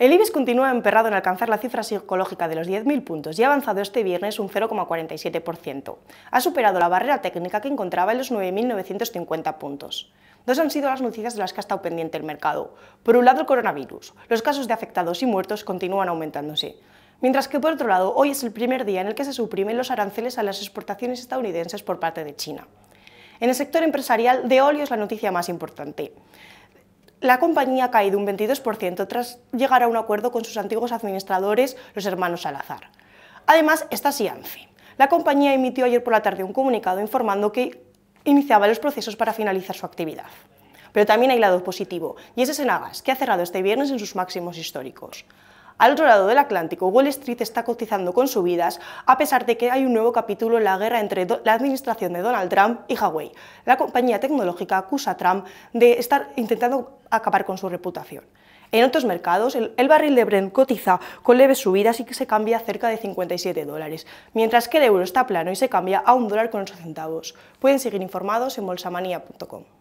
El IBEX continúa emperrado en alcanzar la cifra psicológica de los 10.000 puntos y ha avanzado este viernes un 0,47%. Ha superado la barrera técnica que encontraba en los 9.950 puntos. Dos han sido las noticias de las que ha estado pendiente el mercado. Por un lado, el coronavirus. Los casos de afectados y muertos continúan aumentándose. Mientras que, por otro lado, hoy es el primer día en el que se suprimen los aranceles a las exportaciones estadounidenses por parte de China. En el sector empresarial, de óleo es la noticia más importante la compañía ha caído un 22% tras llegar a un acuerdo con sus antiguos administradores, los hermanos Salazar. Además, está Sianfi. La compañía emitió ayer por la tarde un comunicado informando que iniciaba los procesos para finalizar su actividad. Pero también hay lado positivo, y es Senagas, que ha cerrado este viernes en sus máximos históricos. Al otro lado del Atlántico, Wall Street está cotizando con subidas, a pesar de que hay un nuevo capítulo en la guerra entre la administración de Donald Trump y Huawei. La compañía tecnológica acusa a Trump de estar intentando acabar con su reputación. En otros mercados, el, barril de Brent cotiza con leves subidas y que se cambia cerca de 57 dólares, mientras que el euro está plano y se cambia a un dólar con 8 centavos. Pueden seguir informados en bolsamanía.com.